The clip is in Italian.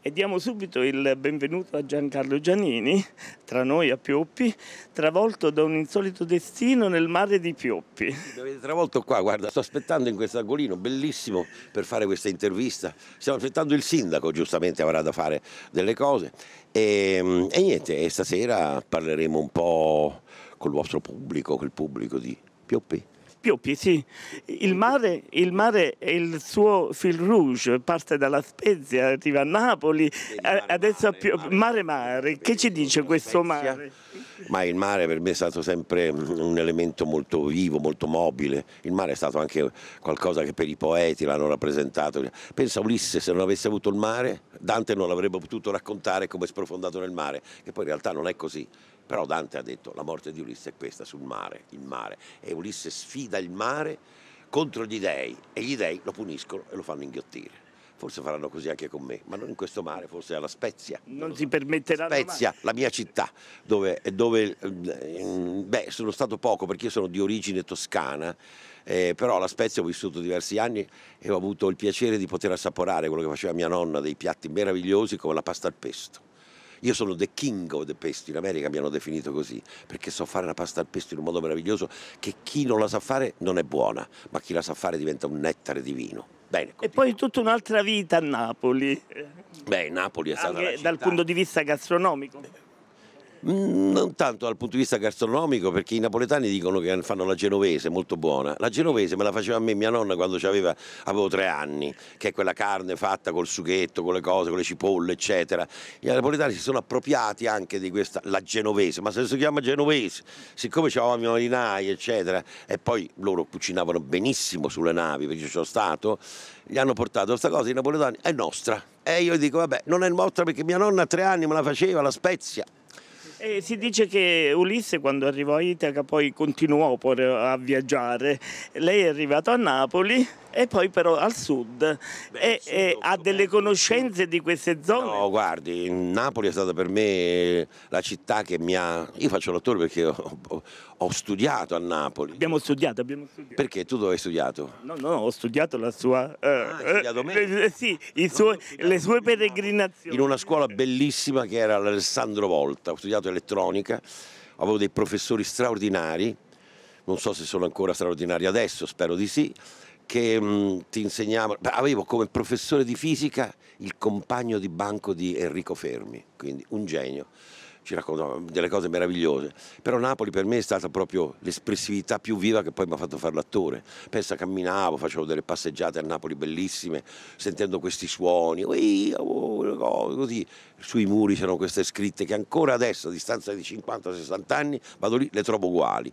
e diamo subito il benvenuto a Giancarlo Giannini, tra noi a Pioppi, travolto da un insolito destino nel mare di Pioppi. Mi avete travolto qua, guarda, sto aspettando in questo angolino bellissimo per fare questa intervista. Stiamo aspettando il sindaco, giustamente avrà da fare delle cose. E, ehm, e niente, stasera parleremo un po' col vostro pubblico, col pubblico di Pioppi. Spioppi, sì. Il mare, il mare è il suo fil rouge, parte dalla Spezia, arriva a Napoli, mare, adesso a Pioppi. Mare mare, mare, che ci dice questo mare? ma il mare per me è stato sempre mm, un elemento molto vivo, molto mobile. Il mare è stato anche qualcosa che per i poeti l'hanno rappresentato. Pensa Ulisse, se non avesse avuto il mare, Dante non l'avrebbe potuto raccontare come sprofondato nel mare, che poi in realtà non è così. Però Dante ha detto la morte di Ulisse è questa, sul mare, il mare. E Ulisse sfida il mare contro gli dei e gli dei lo puniscono e lo fanno inghiottire forse faranno così anche con me, ma non in questo mare, forse alla Spezia. Non si permetterà Spezia, la mia città, dove, dove mm, beh, sono stato poco perché io sono di origine toscana. Eh, però alla Spezia ho vissuto diversi anni e ho avuto il piacere di poter assaporare quello che faceva mia nonna, dei piatti meravigliosi come la pasta al pesto. Io sono the king of the pesto, in America mi hanno definito così, perché so fare la pasta al pesto in un modo meraviglioso che chi non la sa fare non è buona, ma chi la sa fare diventa un nettare di vino. Bene, e poi tutta un'altra vita a Napoli. Beh, Napoli è stata Anche dal città. punto di vista gastronomico. Mm, non tanto dal punto di vista gastronomico, perché i napoletani dicono che fanno la genovese molto buona. La genovese me la faceva a me mia nonna quando aveva, avevo tre anni, che è quella carne fatta col sughetto, con le cose, con le cipolle, eccetera. I napoletani si sono appropriati anche di questa, la genovese, ma se si chiama genovese, siccome c'avevamo i marinai, eccetera, e poi loro cucinavano benissimo sulle navi, perché ci sono stato, gli hanno portato questa cosa, i napoletani, è nostra. E io dico, vabbè, non è nostra perché mia nonna a tre anni me la faceva, la spezia. E eh, si dice che Ulisse quando arrivò a Itaca poi continuò a viaggiare. Lei è arrivato a Napoli e poi però al sud Beh, e, sud, e ha delle conoscenze di queste zone? No, guardi, Napoli è stata per me la città che mi ha... Io faccio l'attore perché ho, ho, studiato a Napoli. Abbiamo studiato, abbiamo studiato. Perché tu dove hai studiato? No, no, ho studiato la sua... Eh, ah, hai studiato me? Eh, eh sì, sue, le sue peregrinazioni. In una scuola bellissima che era l'Alessandro Volta, ho studiato musica elettronica, avevo dei professori straordinari, non so se sono ancora straordinari adesso, spero di sì, che mh, mm, ti insegnavano, beh, avevo come professore di fisica il compagno di banco di Enrico Fermi, quindi un genio ci racconta delle cose meravigliose. Però Napoli per me è stata proprio l'espressività più viva che poi mi ha fatto fare l'attore. Pensa, camminavo, facevo delle passeggiate a Napoli bellissime, sentendo questi suoni, oh, oh, oh", così. Sui muri c'erano queste scritte che ancora adesso, a distanza di 50-60 anni, vado lì, le trovo uguali.